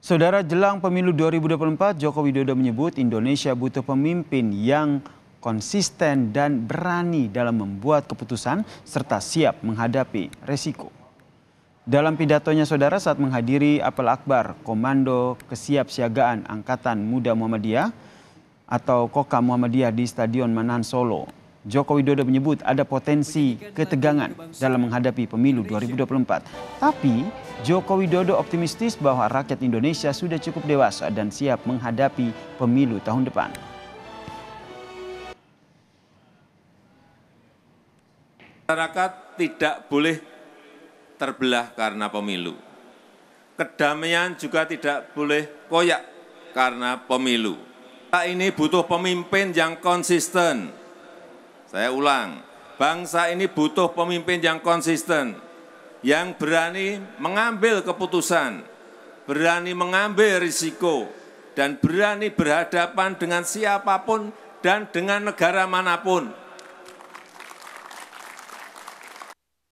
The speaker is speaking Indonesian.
Saudara jelang pemilu 2024, Joko Widodo menyebut Indonesia butuh pemimpin yang konsisten dan berani dalam membuat keputusan serta siap menghadapi resiko. Dalam pidatonya saudara saat menghadiri apel akbar Komando Kesiapsiagaan Angkatan Muda Muhammadiyah atau Koka Muhammadiyah di Stadion Manahan Solo, Joko Widodo menyebut ada potensi ketegangan dalam menghadapi pemilu 2024. Tapi Joko Widodo optimistis bahwa rakyat Indonesia sudah cukup dewasa dan siap menghadapi pemilu tahun depan. Masyarakat tidak boleh terbelah karena pemilu. Kedamaian juga tidak boleh koyak karena pemilu. Kita ini butuh pemimpin yang konsisten, saya ulang, bangsa ini butuh pemimpin yang konsisten, yang berani mengambil keputusan, berani mengambil risiko, dan berani berhadapan dengan siapapun dan dengan negara manapun.